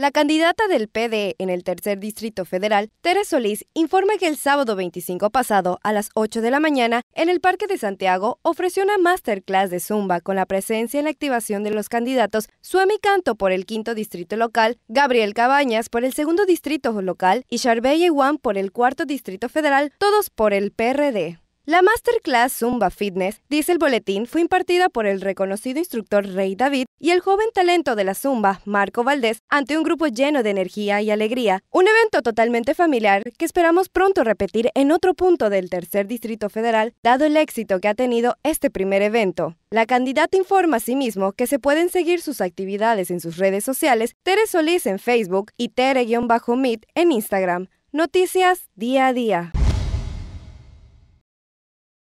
La candidata del PDE en el tercer distrito federal, Teresa Solís, informa que el sábado 25 pasado a las 8 de la mañana en el Parque de Santiago ofreció una masterclass de zumba con la presencia y la activación de los candidatos Suami Canto por el quinto distrito local, Gabriel Cabañas por el segundo distrito local y Charbel Iwan por el cuarto distrito federal, todos por el PRD. La masterclass Zumba Fitness, dice el boletín, fue impartida por el reconocido instructor Rey David y el joven talento de la Zumba, Marco Valdés, ante un grupo lleno de energía y alegría. Un evento totalmente familiar que esperamos pronto repetir en otro punto del tercer distrito federal, dado el éxito que ha tenido este primer evento. La candidata informa a sí que se pueden seguir sus actividades en sus redes sociales, Tere Solís en Facebook y Tere-Meet en Instagram. Noticias día a día.